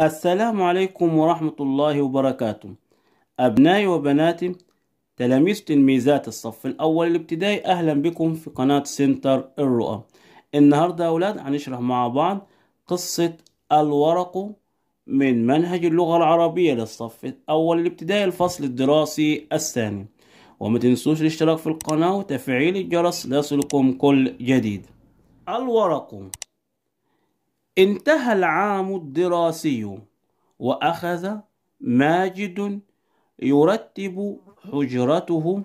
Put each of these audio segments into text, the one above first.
السلام عليكم ورحمة الله وبركاته أبنائي وبناتي تلاميذ تلميذات الصف الأول الابتدائي أهلا بكم في قناة سنتر الرؤى النهاردة يا أولاد هنشرح مع بعض قصة الورق من منهج اللغة العربية للصف الأول الابتدائي الفصل الدراسي الثاني وما تنسوش الاشتراك في القناة وتفعيل الجرس ليصلكم كل جديد الورق انتهى العام الدراسي وأخذ ماجد يرتب حجرته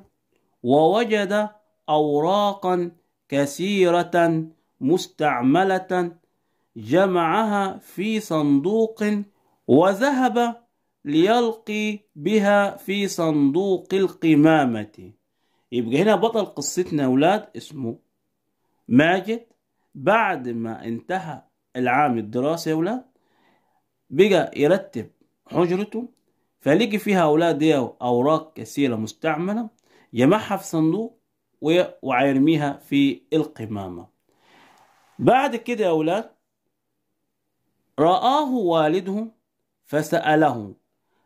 ووجد أوراقا كثيرة مستعملة جمعها في صندوق وذهب ليلقي بها في صندوق القمامة يبقى هنا بطل قصتنا أولاد اسمه ماجد بعد ما انتهى العام الدراسي ولا بقى يرتب حجرته فلقي فيها أولاد دي أوراق كثيرة مستعملة جمعها في صندوق ويرميها في القمامة بعد كده يا أولاد رآه والده فسأله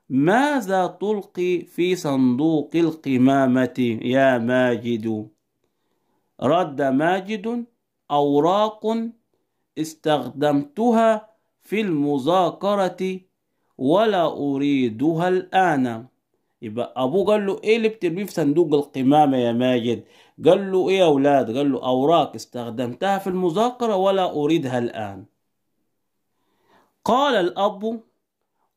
ماذا تلقي في صندوق القمامة يا ماجد رد ماجد أوراق استخدمتها في المذاكرة ولا أريدها الآن يبقى أبوه قال له إيه اللي بترميه في صندوق القمامة يا ماجد قال له إيه يا أولاد قال له أوراق استخدمتها في المذاكرة ولا أريدها الآن قال الأب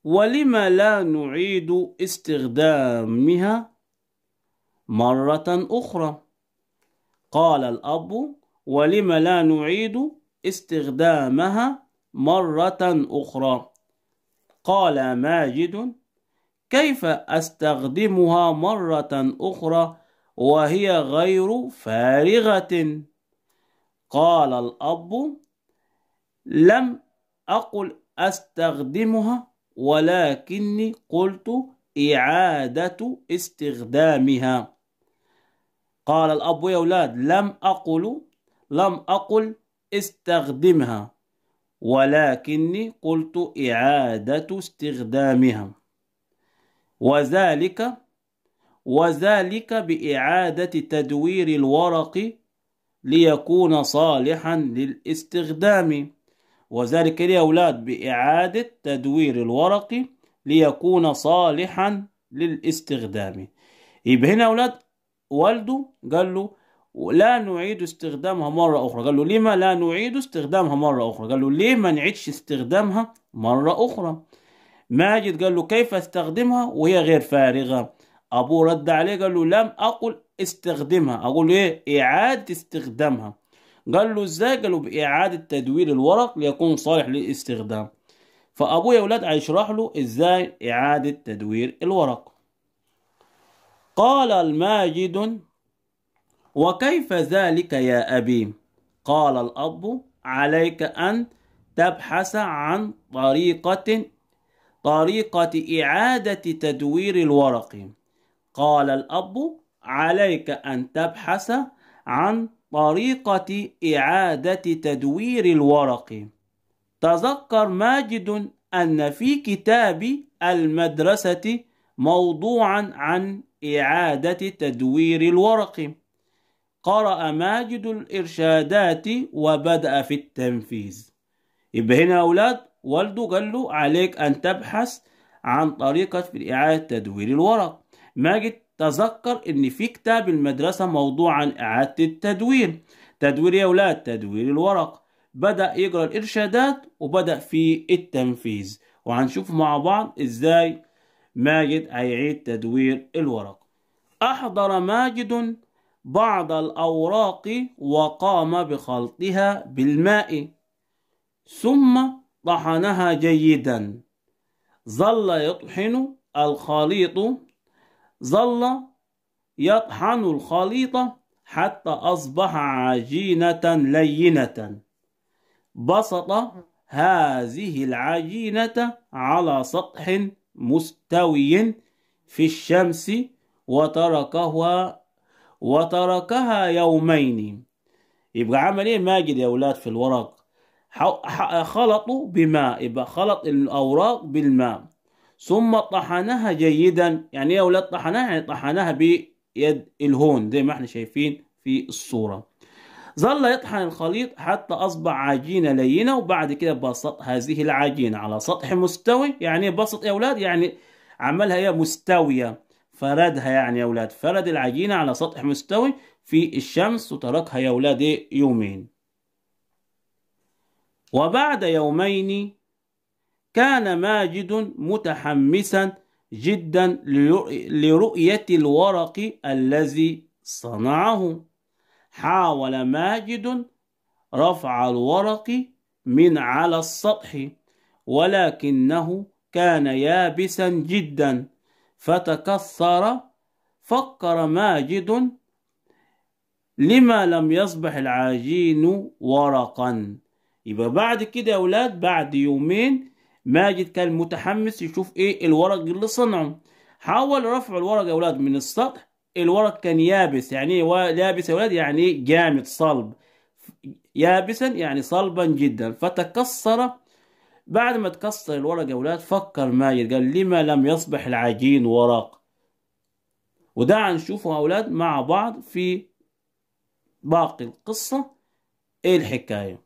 ولم لا نعيد استخدامها مرة أخرى قال الأب ولم لا نعيد استخدامها مرة أخرى قال ماجد كيف أستخدمها مرة أخرى وهي غير فارغة قال الأب لم أقل أستخدمها ولكني قلت إعادة استخدامها قال الأب يا أولاد لم أقل لم أقل استخدمها ولكني قلت إعادة استخدامها وذلك وذلك بإعادة تدوير الورق ليكون صالحا للاستخدام وذلك يا أولاد بإعادة تدوير الورق ليكون صالحا للاستخدام يبقى هنا أولاد والده قال له ولا نعيد استخدامها مرة أخرى قال له لما لا نعيد استخدامها مرة أخرى قال له ليه ما نعيدش استخدامها مرة أخرى ماجد قال له كيف استخدمها وهي غير فارغة أبوه رد عليه قال له لم أقل استخدمها أقول إيه إعادة استخدامها قال له إزاي قال له بإعادة تدوير الورق ليكون صالح للاستخدام فأبوه يا ولاد هيشرح له إزاي إعادة تدوير الورق قال الماجد وكيف ذلك يا أبي قال الأب عليك أن تبحث عن طريقة طريقة إعادة تدوير الورق قال الأب عليك أن تبحث عن طريقة إعادة تدوير الورق تذكر ماجد أن في كتاب المدرسة موضوعا عن إعادة تدوير الورق قرأ ماجد الإرشادات وبدأ في التنفيذ يبقى هنا يا أولاد والده قال له عليك أن تبحث عن طريقة في إعادة تدوير الورق ماجد تذكر إن في كتاب المدرسة موضوع عن إعادة التدوير تدوير يا أولاد تدوير الورق بدأ يقرأ الإرشادات وبدأ في التنفيذ وهنشوف مع بعض إزاي ماجد هيعيد تدوير الورق أحضر ماجد بعض الأوراق وقام بخلطها بالماء ثم طحنها جيدا ظل يطحن الخليط ظل يطحن الخليط حتى أصبح عجينة لينة بسط هذه العجينة على سطح مستوي في الشمس وتركها وتركها يومين يبقى عمل ايه ماجد يا اولاد في الورق خلطوا بماء يبقى خلط الاوراق بالماء ثم طحنها جيدا يعني ايه اولاد طحنها يعني طحنها بيد الهون زي ما احنا شايفين في الصوره ظل يطحن الخليط حتى أصبح عجينة لينة وبعد كده بسط هذه العجينة على سطح مستوي يعني إيه بسط يا أولاد يعني عملها ايه مستوية فردها يعني يا أولاد فرد العجينة على سطح مستوي في الشمس وتركها يا أولاد إيه؟ يومين وبعد يومين كان ماجد متحمسا جدا لرؤية الورق الذي صنعه حاول ماجد رفع الورق من على السطح ولكنه كان يابسا جدا فتكسر فكر ماجد لما لم يصبح العجين ورقا يبقى بعد كده يا اولاد بعد يومين ماجد كان متحمس يشوف ايه الورق اللي صنعه حاول رفع الورق يا اولاد من السطح الورق كان يابس يعني ايه يابس يا اولاد يعني إيه؟ جامد صلب يابسا يعني صلبا جدا فتكسر بعد ما تكسر الورقة يا ولاد فكر ماجد قال لما لم يصبح العجين ورق ودع نشوفه يا أولاد مع بعض في باقي القصة إيه الحكاية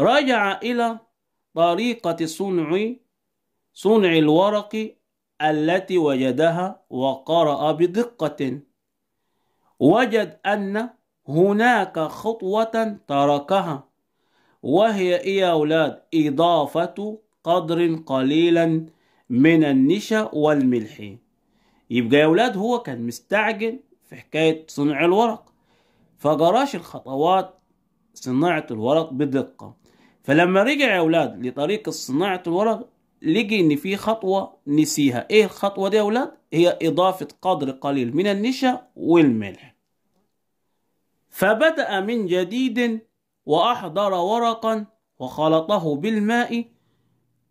رجع إلى طريقة صنع صنع الورق التي وجدها وقرأ بدقة وجد أن هناك خطوة تركها وهي إيه يا أولاد إضافة قدر قليلا من النشا والملح يبقى يا أولاد هو كان مستعجل في حكاية صنع الورق فجراش الخطوات صناعة الورق بدقة فلما رجع يا أولاد لطريقة صناعة الورق لقي إن في خطوة نسيها إيه الخطوة دي يا أولاد هي إضافة قدر قليل من النشا والملح فبدأ من جديد وأحضر ورقا وخلطه بالماء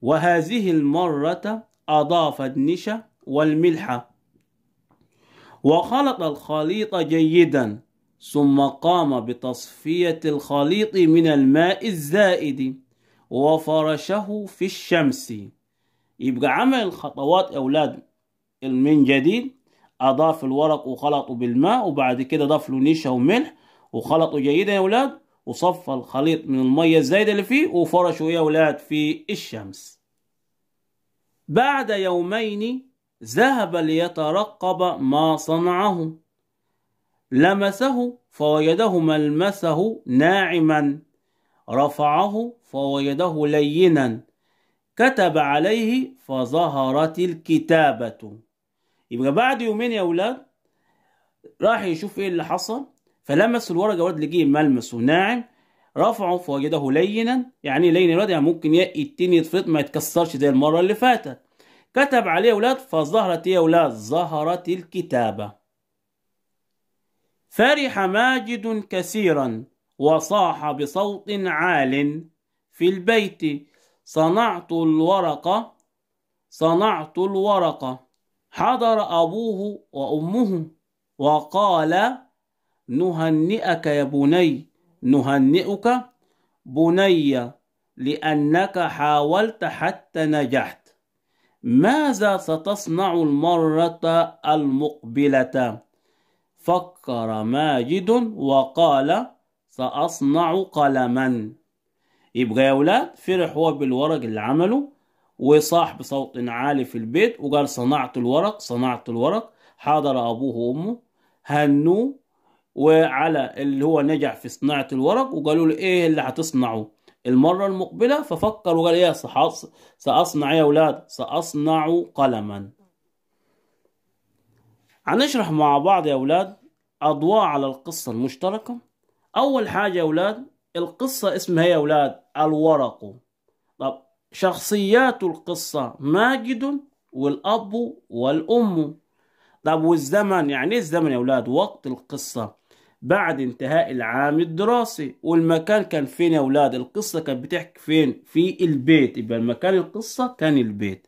وهذه المرة أضاف النشا والملح وخلط الخليط جيدا ثم قام بتصفية الخليط من الماء الزائد وفرشه في الشمس يبقى عمل الخطوات أولاد من جديد أضاف الورق وخلطه بالماء وبعد كده ضاف له نشا وملح وخلطه جيدا يا أولاد وصفى الخليط من المية الزايدة اللي فيه وفرشه يا ولاد في الشمس بعد يومين ذهب ليترقب ما صنعه لمسه فوجده ملمسه ناعما رفعه فوجده لينا كتب عليه فظهرت الكتابة يبقى بعد يومين يا أولاد راح يشوف إيه اللي حصل فلمس الورقة واد لقيه ملمسه ناعم رفعه فوجده لينا يعني لين الواد يعني ممكن يتني يتفرط ما يتكسرش زي المرة اللي فاتت كتب عليه ولاد فظهرت يا ولاد ظهرت الكتابة فرح ماجد كثيرا وصاح بصوت عال في البيت صنعت الورقة صنعت الورقة حضر أبوه وأمه وقال نهنئك يا بني نهنئك بني لأنك حاولت حتى نجحت ماذا ستصنع المرة المقبلة؟ فكر ماجد وقال سأصنع قلما يبقى يا أولاد فرح هو بالورق اللي عمله وصاح بصوت عالي في البيت وقال صنعت الورق صنعت الورق حضر أبوه وأمه هنوه وعلى اللي هو نجح في صناعة الورق وقالوا له ايه اللي هتصنعه المرة المقبلة ففكر وقال ايه سأصنع يا اولاد سأصنع قلما هنشرح مع بعض يا اولاد أضواء على القصة المشتركة أول حاجة يا اولاد القصة اسمها يا اولاد الورق طب شخصيات القصة ماجد والأب والأم طب والزمن يعني ايه الزمن يا اولاد وقت القصة بعد انتهاء العام الدراسي والمكان كان فين يا اولاد القصه كانت بتحكي فين في البيت يبقى المكان القصه كان البيت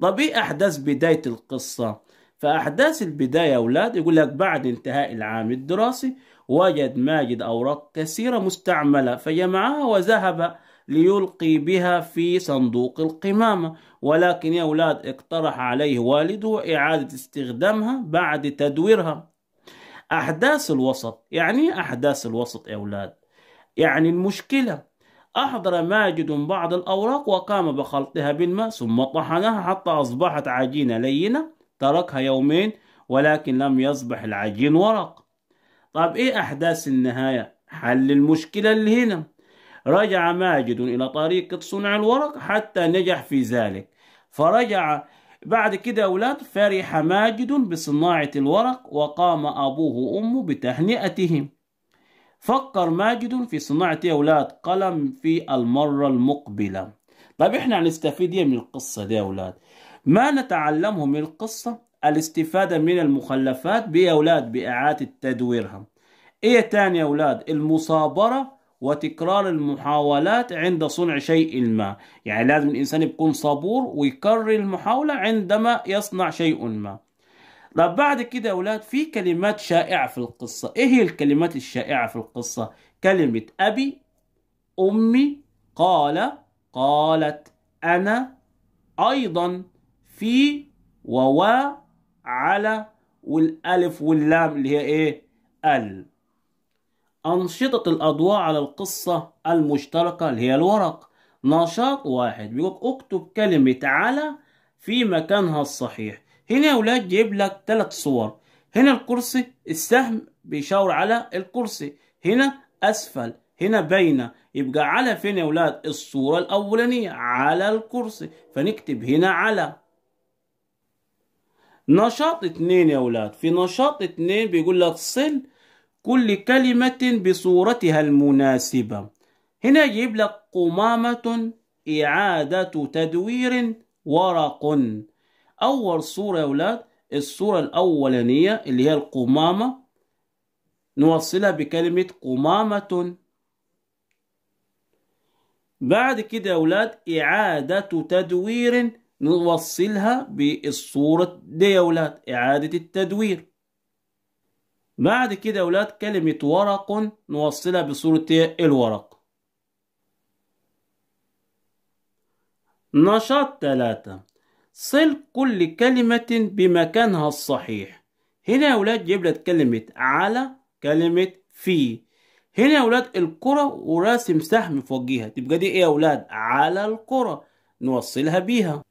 طب ايه احداث بدايه القصه فاحداث البدايه يا اولاد يقول لك بعد انتهاء العام الدراسي وجد ماجد اوراق كثيره مستعمله فجمعها وذهب ليلقي بها في صندوق القمامة ولكن يا أولاد اقترح عليه والده إعادة استخدامها بعد تدويرها أحداث الوسط يعني إيه أحداث الوسط يا أولاد يعني المشكلة أحضر ماجد بعض الأوراق وقام بخلطها بالماء ثم طحنها حتى أصبحت عجينة لينة تركها يومين ولكن لم يصبح العجين ورق طب إيه أحداث النهاية؟ حل المشكلة اللي هنا رجع ماجد إلى طريقة صنع الورق حتى نجح في ذلك فرجع بعد كده يا أولاد فرح ماجد بصناعة الورق وقام أبوه وأمه بتهنئتهم فكر ماجد في صناعة يا أولاد قلم في المرة المقبلة طيب إحنا هنستفيد إيه من القصة دي يا أولاد ما نتعلمه من القصة الاستفادة من المخلفات بأولاد أولاد بإعادة تدويرها إيه تاني يا أولاد المصابرة وتكرار المحاولات عند صنع شيء ما يعني لازم الإنسان يكون صبور ويكرر المحاولة عندما يصنع شيء ما طب بعد كده يا أولاد في كلمات شائعة في القصة إيه هي الكلمات الشائعة في القصة كلمة أبي أمي قال قالت أنا أيضا في ووا على والألف واللام اللي هي إيه ال أنشطة الأضواء على القصة المشتركة اللي هي الورق نشاط واحد بيقولك اكتب كلمة على في مكانها الصحيح هنا يا ولاد جايب لك ثلاث صور هنا الكرسي السهم بيشاور على الكرسي هنا أسفل هنا بين يبقى على فين يا ولاد الصورة الأولانية على الكرسي فنكتب هنا على نشاط اتنين يا ولاد في نشاط اتنين بيقول لك صل كل كلمة بصورتها المناسبة هنا يجيب لك قمامة إعادة تدوير ورق أول صورة يا أولاد الصورة الأولانية اللي هي القمامة نوصلها بكلمة قمامة بعد كده يا أولاد إعادة تدوير نوصلها بالصورة دي يا أولاد إعادة التدوير بعد كده يا ولاد كلمة ورق نوصلها بصورة إيه؟ الورق نشاط تلاتة صل كل كلمة بمكانها الصحيح هنا يا ولاد جيب لك كلمة على كلمة في هنا يا ولاد الكرة وراسم سهم في وجهها تبقى دي ايه يا ولاد على الكرة نوصلها بيها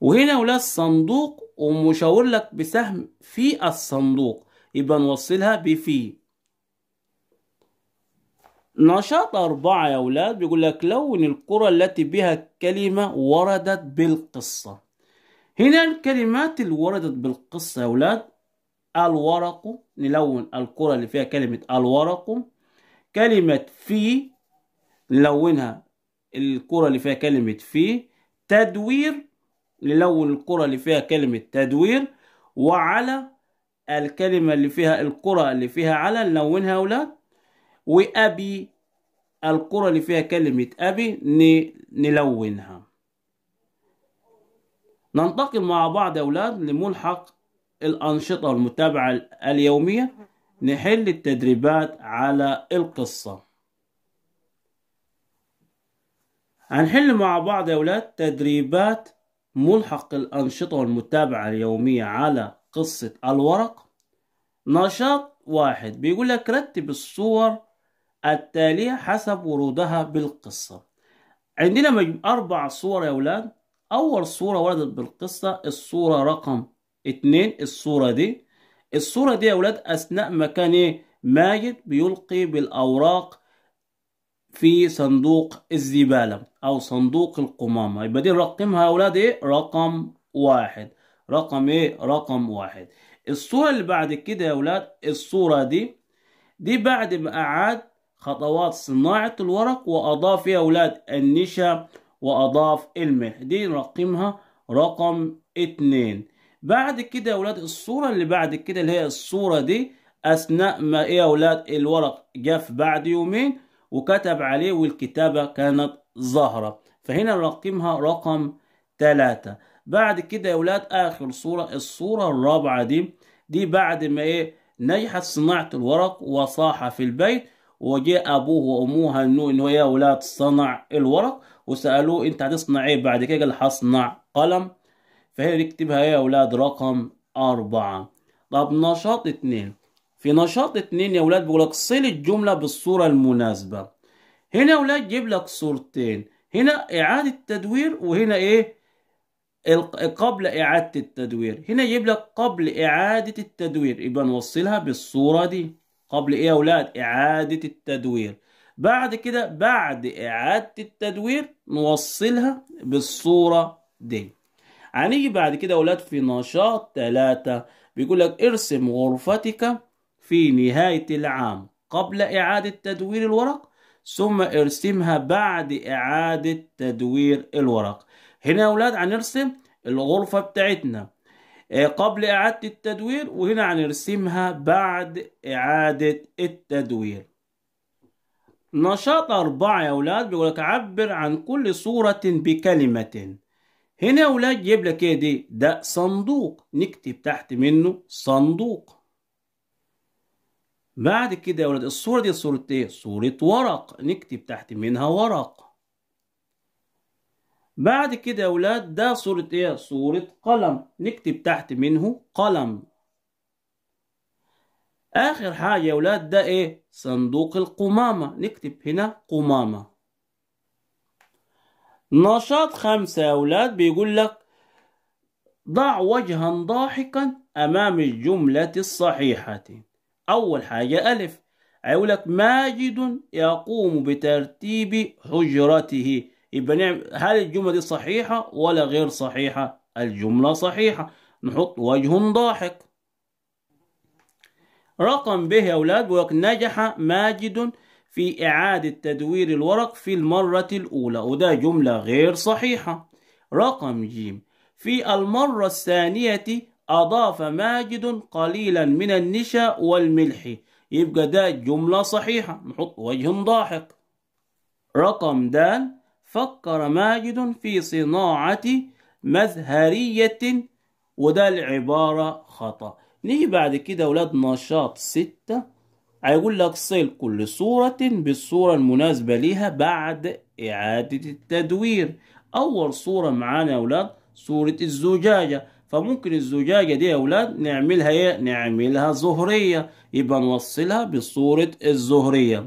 وهنا يا ولاد صندوق ومشاور لك بسهم في الصندوق يبقى نوصلها بفي نشاط أربعة يا أولاد بيقول لك لون القرى التي بها كلمة وردت بالقصة هنا الكلمات اللي وردت بالقصة يا أولاد الورق نلون القرى اللي فيها كلمة الورق كلمة في نلونها القرى اللي فيها كلمة في تدوير نلون القرى اللي فيها كلمة تدوير وعلى الكلمة اللي فيها القرى اللي فيها على نلونها ولا وأبي القرى اللي فيها كلمة أبي نلونها ننتقل مع بعض يا أولاد لملحق الأنشطة والمتابعة اليومية نحل التدريبات على القصة هنحل مع بعض يا أولاد تدريبات ملحق الأنشطة والمتابعة اليومية على قصة الورق نشاط واحد بيقول لك رتب الصور التالية حسب ورودها بالقصة عندنا أربع صور يا أولاد أول صورة وردت بالقصة الصورة رقم اتنين الصورة دي الصورة دي يا أولاد أثناء مكان إيه ماجد بيلقي بالأوراق في صندوق الزبالة أو صندوق القمامة يبقى دي نرقمها يا أولاد إيه رقم واحد رقم ايه رقم واحد الصورة اللي بعد كده يا ولاد الصورة دي دي بعد ما أعاد خطوات صناعة الورق وأضاف يا ولاد النشا وأضاف الملح دي نرقمها رقم اتنين بعد كده يا ولاد الصورة اللي بعد كده اللي هي الصورة دي أثناء ما إيه يا ولاد الورق جف بعد يومين وكتب عليه والكتابة كانت ظاهرة فهنا نرقمها رقم تلاتة بعد كده يا ولاد اخر صورة الصورة الرابعة دي دي بعد ما ايه نجحت صناعة الورق وصاح في البيت وجاء ابوه وامه ان هو يا ولاد صنع الورق وسالوه انت هتصنع ايه بعد كده قال هصنع قلم فهي نكتبها يا ولاد رقم أربعة طب نشاط اتنين في نشاط اتنين يا ولاد بيقول لك صل الجملة بالصورة المناسبة هنا يا ولاد جيب لك صورتين هنا إعادة تدوير وهنا إيه قبل إعادة التدوير هنا يجيب لك قبل إعادة التدوير يبقى نوصلها بالصورة دي قبل إيه يا أولاد إعادة التدوير بعد كده بعد إعادة التدوير نوصلها بالصورة دي هنيجي بعد كده يا أولاد في نشاط ثلاثة بيقول لك ارسم غرفتك في نهاية العام قبل إعادة تدوير الورق ثم ارسمها بعد إعادة تدوير الورق هنا يا اولاد هنرسم الغرفه بتاعتنا آه، قبل اعاده التدوير وهنا هنرسمها بعد اعاده التدوير نشاط أربعة يا أولاد بيقول لك عبر عن كل صورة بكلمة هنا يا أولاد جيب لك إيه دي؟ ده صندوق نكتب تحت منه صندوق بعد كده يا أولاد الصورة دي صورة إيه؟ صورة ورق نكتب تحت منها ورق بعد كده يا ولاد ده صورة ايه صورة قلم نكتب تحت منه قلم اخر حاجة يا ولاد ده ايه صندوق القمامة نكتب هنا قمامة نشاط خمسة يا ولاد بيقول لك ضع وجها ضاحكا امام الجملة الصحيحة اول حاجة الف يقول لك ماجد يقوم بترتيب حجرته يبقى نعمل هل الجملة دي صحيحة ولا غير صحيحة الجملة صحيحة نحط وجه ضاحك رقم به يا أولاد نجح ماجد في إعادة تدوير الورق في المرة الأولى وده جملة غير صحيحة رقم ج في المرة الثانية أضاف ماجد قليلا من النشا والملح يبقى ده جملة صحيحة نحط وجه ضاحك رقم د فكر ماجد في صناعة مزهرية وده العبارة خطأ نيجي بعد كده ولاد نشاط ستة هيقول لك صل كل صورة بالصورة المناسبة ليها بعد إعادة التدوير أول صورة معانا يا ولاد صورة الزجاجة فممكن الزجاجة دي يا ولاد نعملها إيه؟ نعملها زهرية يبقى نوصلها بصورة الزهرية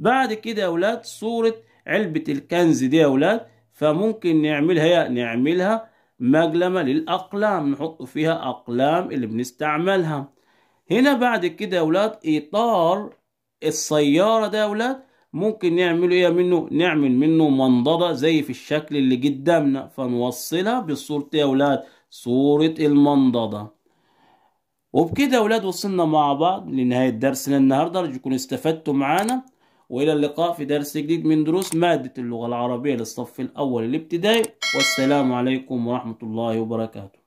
بعد كده يا ولاد صورة علبة الكنز دي يا ولاد فممكن نعملها نعملها مجلمة للأقلام نحط فيها أقلام اللي بنستعملها هنا بعد كده يا ولاد إطار السيارة ده يا ولاد ممكن نعمله ايه منه نعمل منه منضدة زي في الشكل اللي قدامنا فنوصلها بالصورة إيه يا ولاد صورة المنضدة وبكده يا ولاد وصلنا مع بعض لنهاية درسنا النهاردة أرجوكم استفدتوا معانا وإلى اللقاء في درس جديد من دروس مادة اللغة العربية للصف الأول الابتدائي والسلام عليكم ورحمة الله وبركاته